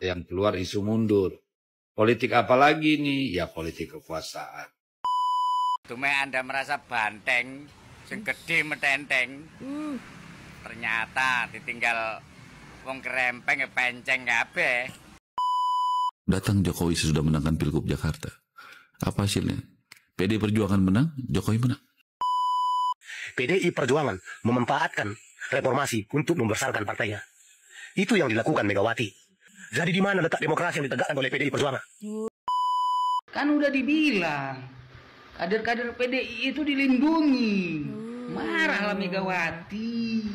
yang keluar isu mundur. Politik apa lagi nih? Ya politik kekuasaan. Cuma Anda merasa banteng, segede metenteng. Hmm. Ternyata ditinggal wong kerempeng ya penceng, kabeh. Datang Jokowi sudah menangkan Pilgub Jakarta. Apa hasilnya? PD Perjuangan menang, Jokowi menang. PDI Perjuangan memanfaatkan reformasi untuk membesarkan partainya. Itu yang dilakukan Megawati. Jadi di mana letak demokrasi yang ditegakkan oleh PDI Perjuangan? Kan udah dibilang, kader-kader PDI itu dilindungi. Marahlah Megawati.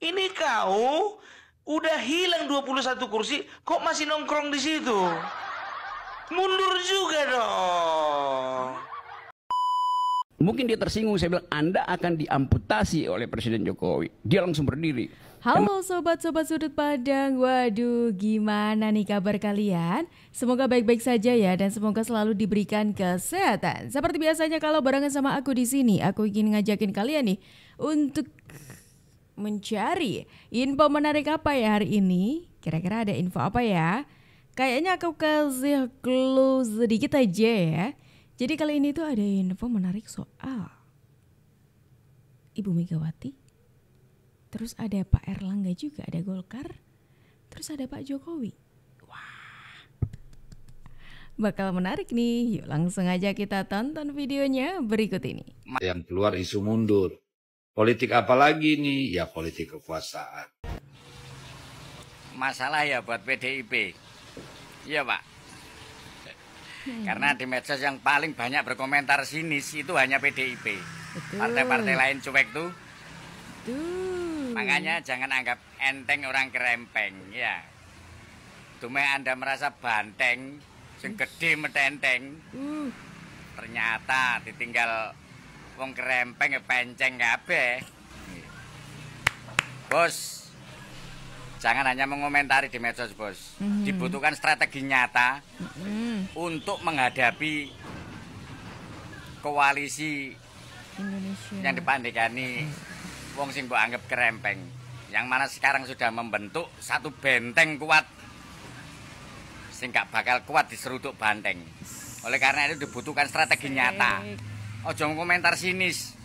Ini kau udah hilang 21 kursi, kok masih nongkrong di situ? Mundur juga dong. Mungkin dia tersinggung, saya bilang Anda akan diamputasi oleh Presiden Jokowi. Dia langsung berdiri. Halo sobat-sobat sudut Padang. Waduh, gimana nih kabar kalian? Semoga baik-baik saja ya dan semoga selalu diberikan kesehatan. Seperti biasanya kalau barengan sama aku di sini, aku ingin ngajakin kalian nih untuk mencari info menarik apa ya hari ini? Kira-kira ada info apa ya? Kayaknya aku kasih close sedikit aja ya. Jadi kali ini tuh ada info menarik soal Ibu Megawati Terus ada Pak Erlangga juga, ada Golkar. Terus ada Pak Jokowi. Wah. Bakal menarik nih. Yuk langsung aja kita tonton videonya berikut ini. Yang keluar isu mundur. Politik apa lagi nih? Ya politik kekuasaan. Masalah ya buat PDIP. Iya, Pak. Hmm. Karena di medsos yang paling banyak berkomentar sinis itu hanya PDIP. Partai-partai lain cuek tuh. Duh. Makanya jangan anggap enteng orang kerempeng ya. Dumeh Anda merasa banteng, sing gede metenteng. Hmm. Ternyata ditinggal wong kerempeng ya penceng kabeh. Bos, jangan hanya mengomentari di medsos, Bos. Hmm. Dibutuhkan strategi nyata hmm. untuk menghadapi koalisi Indonesia. yang dipandekani. Hmm wong sing mbok anggap kerempeng yang mana sekarang sudah membentuk satu benteng kuat sing gak bakal kuat diseruduk banteng. Oleh karena itu dibutuhkan strategi nyata. Ojo komentar sinis.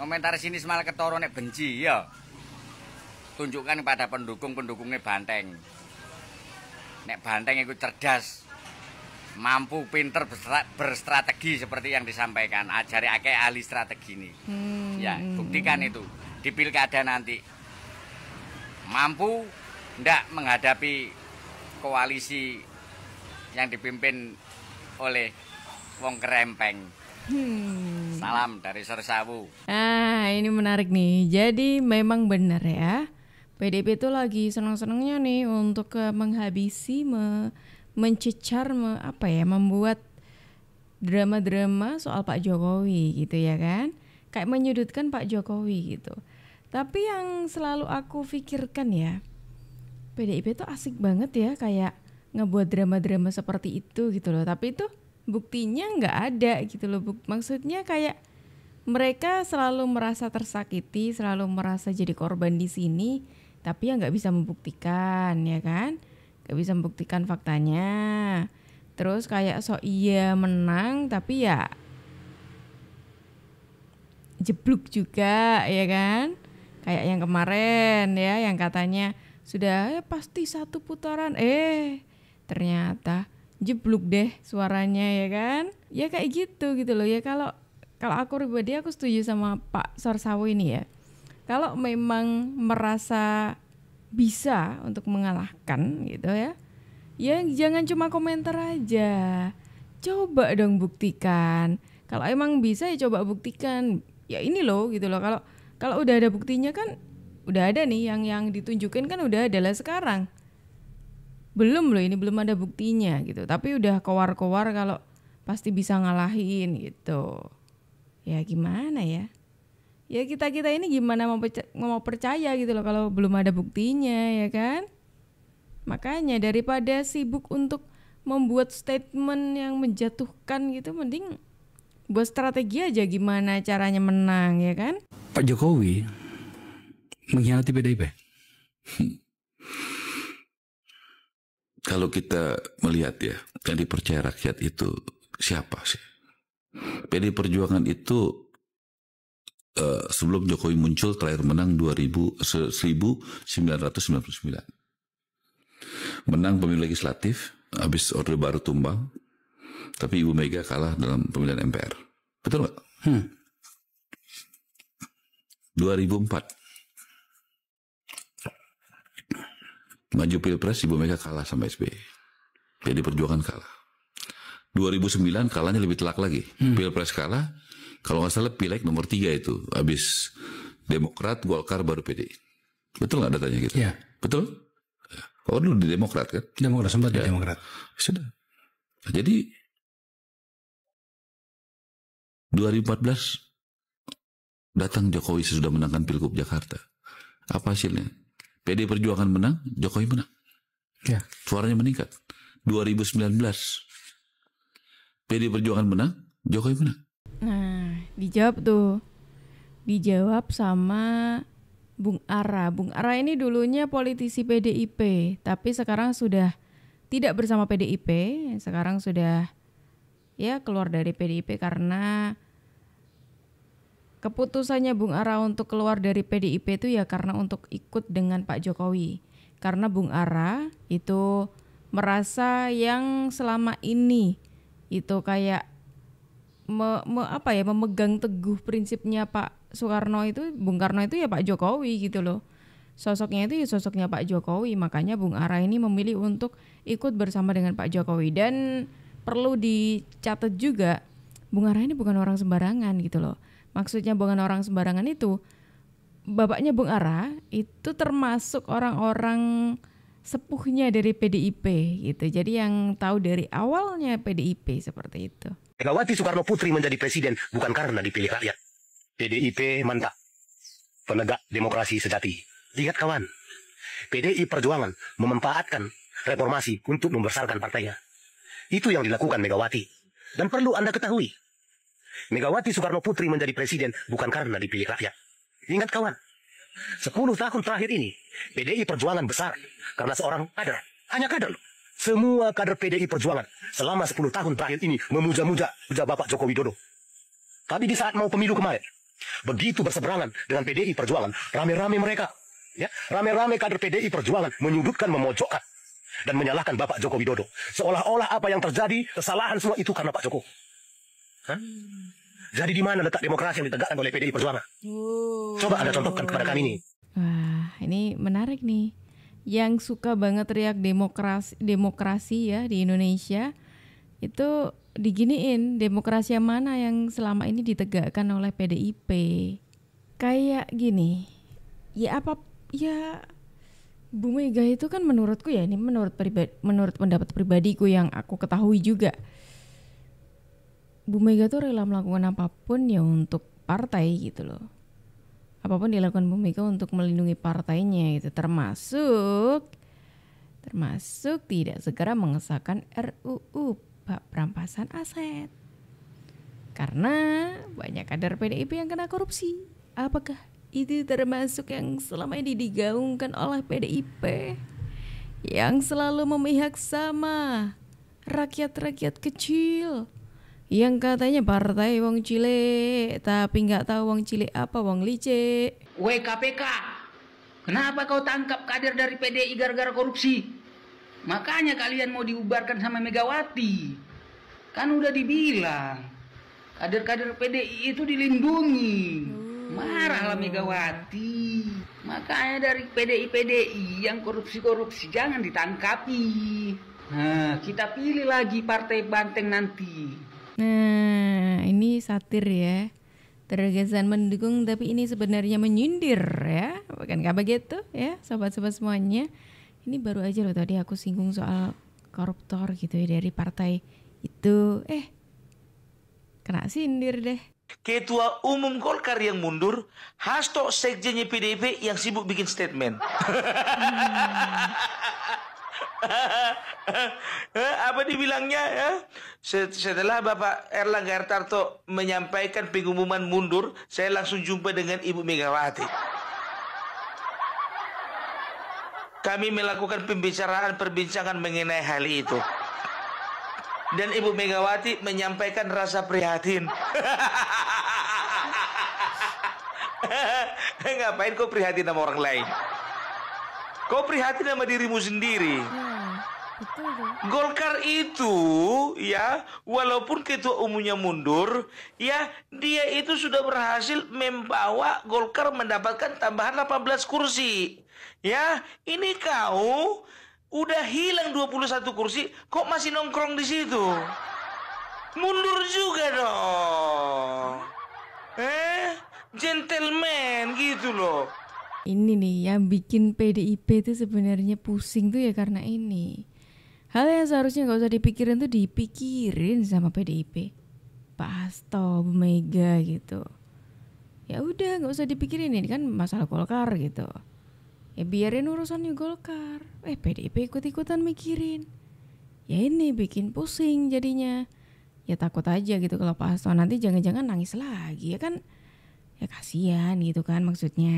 Komentar sinis malah ketoro nek benci ya. Tunjukkan kepada pendukung-pendukungnya banteng. Nek banteng itu cerdas, mampu pinter berstrategi seperti yang disampaikan ajari Ake ahli strategi ini hmm. ya hmm, buktikan hmm. itu di pilkada nanti mampu tidak menghadapi koalisi yang dipimpin oleh wong kerempeng. Hmm. Salam dari Sersawu. Ah, ini menarik nih. Jadi memang benar ya. PDP itu lagi senang-senangnya nih untuk eh, menghabisi, me, mencecar, me, apa ya, membuat drama-drama soal Pak Jokowi gitu ya kan. Kayak menyudutkan Pak Jokowi gitu. Tapi yang selalu aku pikirkan ya, PDIP itu asik banget ya kayak ngebuat drama-drama seperti itu gitu loh. Tapi itu buktinya nggak ada gitu loh. Buk maksudnya kayak mereka selalu merasa tersakiti, selalu merasa jadi korban di sini, tapi ya nggak bisa membuktikan ya kan? Nggak bisa membuktikan faktanya. Terus kayak so iya menang tapi ya jeblok juga ya kan? kayak yang kemarin ya yang katanya sudah eh, pasti satu putaran eh ternyata jeblok deh suaranya ya kan ya kayak gitu gitu loh ya kalau kalau aku pribadi aku setuju sama Pak Sorsawo ini ya kalau memang merasa bisa untuk mengalahkan gitu ya ya jangan cuma komentar aja coba dong buktikan kalau emang bisa ya coba buktikan ya ini loh gitu loh kalau kalau udah ada buktinya kan udah ada nih yang yang ditunjukin kan udah adalah sekarang. Belum loh ini belum ada buktinya gitu. Tapi udah kowar-kowar kalau pasti bisa ngalahin gitu. Ya gimana ya? Ya kita-kita ini gimana mau percaya, mau percaya gitu loh kalau belum ada buktinya ya kan? Makanya daripada sibuk untuk membuat statement yang menjatuhkan gitu mending buat strategi aja gimana caranya menang ya kan? Pak Jokowi mengkhianati PDIP. Kalau kita melihat ya, yang dipercaya rakyat itu siapa sih? PD Perjuangan itu uh, sebelum Jokowi muncul terakhir menang 2000, 1999. Menang pemilu legislatif, habis Orde Baru tumbang, tapi Ibu Mega kalah dalam pemilihan MPR. Betul nggak? Hmm. 2004. Maju Pilpres Ibu Mega kalah sama SBY. Jadi perjuangan kalah. 2009 kalahnya lebih telak lagi. Hmm. Pilpres kalah. Kalau nggak salah pilek nomor tiga itu. Habis Demokrat, Golkar, baru PDI. Betul nggak datanya gitu? Iya. Betul? Oh dulu di Demokrat kan? Demokrat sempat ya. di Demokrat. Sudah. Jadi 2014 datang Jokowi sesudah menangkan Pilgub Jakarta. Apa hasilnya? PD Perjuangan menang, Jokowi menang. Ya. Suaranya meningkat. 2019 PD Perjuangan menang, Jokowi menang. Nah, dijawab tuh. Dijawab sama Bung Ara. Bung Ara ini dulunya politisi PDIP, tapi sekarang sudah tidak bersama PDIP, sekarang sudah ya keluar dari PDIP karena keputusannya Bung Ara untuk keluar dari PDIP itu ya karena untuk ikut dengan Pak Jokowi. Karena Bung Ara itu merasa yang selama ini itu kayak me, me, apa ya memegang teguh prinsipnya Pak Soekarno itu Bung Karno itu ya Pak Jokowi gitu loh. Sosoknya itu ya sosoknya Pak Jokowi, makanya Bung Ara ini memilih untuk ikut bersama dengan Pak Jokowi dan perlu dicatat juga Bunga Raya ini bukan orang sembarangan gitu loh. Maksudnya bukan orang sembarangan itu bapaknya Bung Ara itu termasuk orang-orang sepuhnya dari PDIP gitu. Jadi yang tahu dari awalnya PDIP seperti itu. Megawati Soekarno Putri menjadi presiden bukan karena dipilih rakyat. PDIP mantap. Penegak demokrasi sejati. Lihat kawan, PDI Perjuangan memanfaatkan reformasi untuk membesarkan partainya. Itu yang dilakukan Megawati. Dan perlu Anda ketahui, Megawati Soekarno Putri menjadi presiden bukan karena dipilih rakyat. Ingat kawan, 10 tahun terakhir ini, PDI Perjuangan besar karena seorang kader. Hanya kader loh. Semua kader PDI Perjuangan selama 10 tahun terakhir ini memuja-muja puja Bapak Joko Widodo. Tapi di saat mau pemilu kemarin, begitu berseberangan dengan PDI Perjuangan, rame-rame mereka, ya, rame-rame kader PDI Perjuangan menyudutkan, memojokkan dan menyalahkan Bapak Joko Widodo. Seolah-olah apa yang terjadi, kesalahan semua itu karena Pak Joko. Hah? Jadi di mana letak demokrasi yang ditegakkan oleh PDI Perjuangan? Coba Anda contohkan kepada kami ini. Wah, ini menarik nih. Yang suka banget teriak demokrasi demokrasi ya di Indonesia itu diginiin demokrasi yang mana yang selama ini ditegakkan oleh PDIP. Kayak gini. Ya apa ya Bu Mega itu kan menurutku ya ini menurut pribadi, menurut pendapat pribadiku yang aku ketahui juga. Bu Mega tuh rela melakukan apapun ya untuk partai gitu loh. Apapun dilakukan Bu Mega untuk melindungi partainya gitu termasuk termasuk tidak segera mengesahkan RUU bab perampasan aset. Karena banyak kader PDIP yang kena korupsi. Apakah itu termasuk yang selama ini digaungkan oleh PDIP yang selalu memihak sama rakyat-rakyat kecil yang katanya partai wong cilik tapi nggak tahu wong cilik apa wong licik. WKPK kenapa kau tangkap kader dari PDI gara-gara korupsi? Makanya kalian mau diubarkan sama Megawati. Kan udah dibilang, kader-kader PDI itu dilindungi marah Marahlah Megawati. Makanya dari PDI-PDI yang korupsi-korupsi jangan ditangkapi. Nah, kita pilih lagi partai banteng nanti. Nah, ini satir ya. Terkesan mendukung tapi ini sebenarnya menyindir ya. Bukan kabar gitu ya, sobat-sobat semuanya. Ini baru aja loh tadi aku singgung soal koruptor gitu ya dari partai itu. Eh, kena sindir deh. Ketua Umum Golkar yang mundur, Hasto Sekjennya PDIP yang sibuk bikin statement. Apa dibilangnya ya? Setelah Bapak Erlangga Hartarto menyampaikan pengumuman mundur, saya langsung jumpa dengan Ibu Megawati. Kami melakukan pembicaraan perbincangan mengenai hal itu dan Ibu Megawati menyampaikan rasa prihatin. Ngapain kau prihatin sama orang lain? Kau prihatin sama dirimu sendiri. Ya, Golkar itu ya walaupun ketua umumnya mundur ya dia itu sudah berhasil membawa Golkar mendapatkan tambahan 18 kursi ya ini kau Udah hilang 21 kursi, kok masih nongkrong di situ? Mundur juga dong. Eh, gentleman gitu loh. Ini nih yang bikin PDIP itu sebenarnya pusing tuh ya karena ini. Hal yang seharusnya nggak usah dipikirin tuh dipikirin sama PDIP. Pak Hasto, Bu Mega gitu. Ya udah nggak usah dipikirin ini kan masalah Golkar gitu Ya biarin urusannya Golkar. Eh PDIP ikut-ikutan mikirin. Ya ini bikin pusing jadinya. Ya takut aja gitu kalau Pak Hasto nanti jangan-jangan nangis lagi ya kan. Ya kasihan gitu kan maksudnya.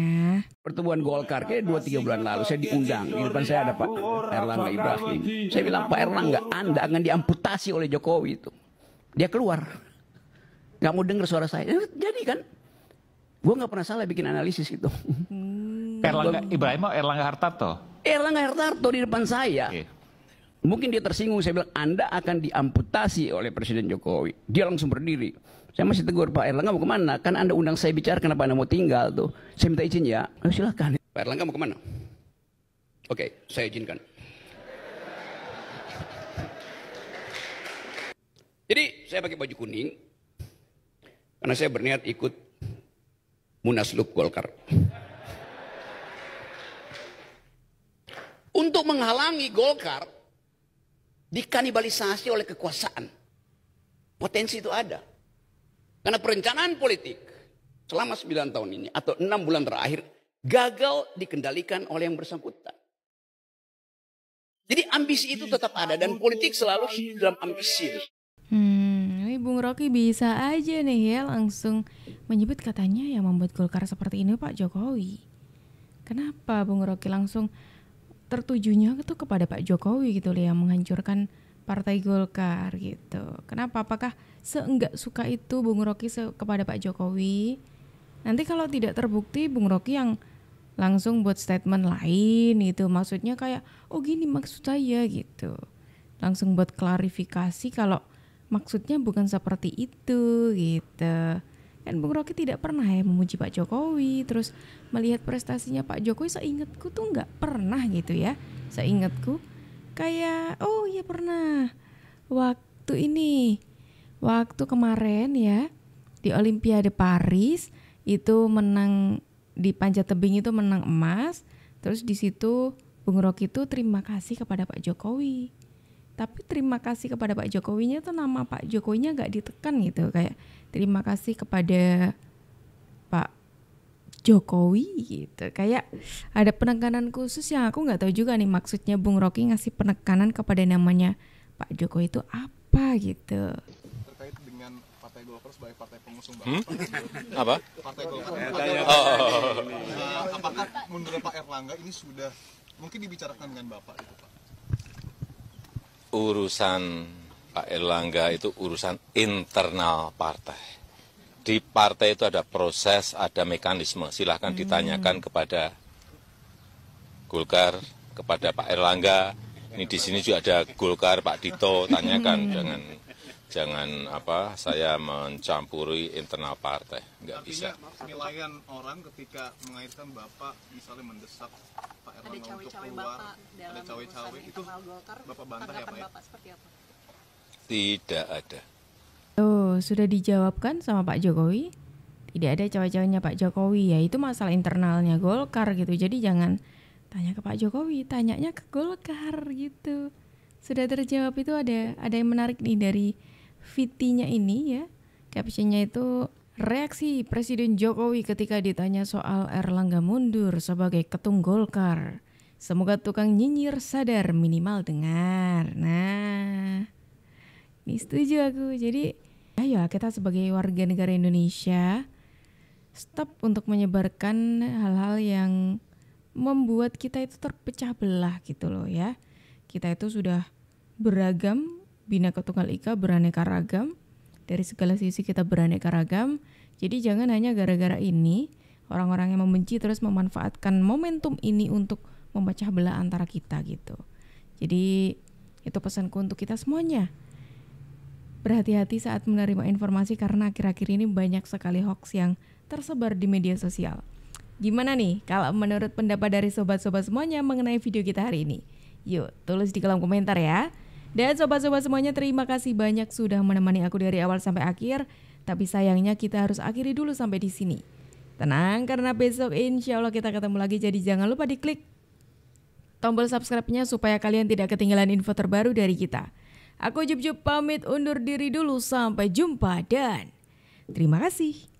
Pertemuan Golkar kayak dua-tiga bulan lalu saya diundang. Di depan saya ada Pak Erlangga Ibrahim. Saya bilang Pak Erlangga Anda akan diamputasi oleh Jokowi itu. Dia keluar. Gak mau dengar suara saya. Jadi kan. Gue gak pernah salah bikin analisis itu. Erlangga Ibrahim Erlangga Hartarto. Erlangga Hartarto di depan saya. Okay. Mungkin dia tersinggung saya bilang Anda akan diamputasi oleh Presiden Jokowi. Dia langsung berdiri. Saya masih tegur Pak Erlangga mau kemana? Kan Anda undang saya bicara kenapa Anda mau tinggal tuh? Saya minta izin ya. Oh, silahkan. Pak Erlangga mau kemana? Oke, okay, saya izinkan. Jadi saya pakai baju kuning karena saya berniat ikut Munaslup Golkar. untuk menghalangi Golkar dikanibalisasi oleh kekuasaan. Potensi itu ada. Karena perencanaan politik selama 9 tahun ini atau 6 bulan terakhir gagal dikendalikan oleh yang bersangkutan. Jadi ambisi itu tetap ada dan politik selalu dalam ambisi. Hmm, ini Bung Rocky bisa aja nih ya langsung menyebut katanya yang membuat Golkar seperti ini Pak Jokowi. Kenapa Bung Rocky langsung tertujunya itu kepada Pak Jokowi gitu loh yang menghancurkan Partai Golkar gitu. Kenapa? Apakah seenggak suka itu Bung Rocky kepada Pak Jokowi? Nanti kalau tidak terbukti Bung roky yang langsung buat statement lain gitu. Maksudnya kayak oh gini maksud saya gitu. Langsung buat klarifikasi kalau maksudnya bukan seperti itu gitu kan Bung roky tidak pernah ya memuji Pak Jokowi terus melihat prestasinya Pak Jokowi seingatku tuh nggak pernah gitu ya seingatku kayak oh iya pernah waktu ini waktu kemarin ya di Olimpiade Paris itu menang di panjat tebing itu menang emas terus di situ Bung roky itu terima kasih kepada Pak Jokowi tapi terima kasih kepada Pak Jokowinya tuh nama Pak Jokowinya nggak ditekan gitu kayak terima kasih kepada Pak Jokowi gitu kayak ada penekanan khusus yang aku nggak tahu juga nih maksudnya Bung Rocky ngasih penekanan kepada namanya Pak Jokowi itu apa gitu terkait dengan Partai Golkar sebagai partai pengusung hmm? Partai apa? Partai Golkar eh, eh, oh. oh. Nah, apakah menurut Pak Erlangga ini sudah mungkin dibicarakan dengan Bapak itu Pak? urusan Pak Erlangga itu urusan internal partai. Di partai itu ada proses, ada mekanisme. Silahkan ditanyakan hmm. kepada Golkar, kepada Pak Erlangga. Ini di sini juga ada Golkar, Pak Dito, tanyakan dengan hmm jangan apa saya mencampuri internal partai nggak bisa penilaian orang ketika mengaitkan bapak misalnya mendesak Pak Erlangga untuk keluar ada cawe-cawe itu Golkar, bapak bantah ya Pak ya bapak seperti apa? tidak ada oh sudah dijawabkan sama Pak Jokowi tidak ada cawe-cawenya Pak Jokowi ya itu masalah internalnya Golkar gitu jadi jangan tanya ke Pak Jokowi tanyanya ke Golkar gitu sudah terjawab itu ada ada yang menarik nih dari VT-nya ini ya, captionnya itu reaksi Presiden Jokowi ketika ditanya soal Erlangga mundur sebagai ketum Golkar. Semoga tukang nyinyir sadar minimal dengar. Nah, ini setuju aku. Jadi, ayo kita sebagai warga negara Indonesia stop untuk menyebarkan hal-hal yang membuat kita itu terpecah belah gitu loh ya. Kita itu sudah beragam Bineka Tunggal Ika beraneka ragam. Dari segala sisi kita beraneka ragam. Jadi jangan hanya gara-gara ini orang-orang yang membenci terus memanfaatkan momentum ini untuk memecah belah antara kita gitu. Jadi itu pesanku untuk kita semuanya. Berhati-hati saat menerima informasi karena akhir-akhir ini banyak sekali hoax yang tersebar di media sosial. Gimana nih kalau menurut pendapat dari sobat-sobat semuanya mengenai video kita hari ini? Yuk, tulis di kolom komentar ya. Dan sobat-sobat semuanya terima kasih banyak sudah menemani aku dari awal sampai akhir. Tapi sayangnya kita harus akhiri dulu sampai di sini. Tenang karena besok insya Allah kita ketemu lagi jadi jangan lupa diklik tombol subscribe-nya supaya kalian tidak ketinggalan info terbaru dari kita. Aku Jup Jup pamit undur diri dulu sampai jumpa dan terima kasih.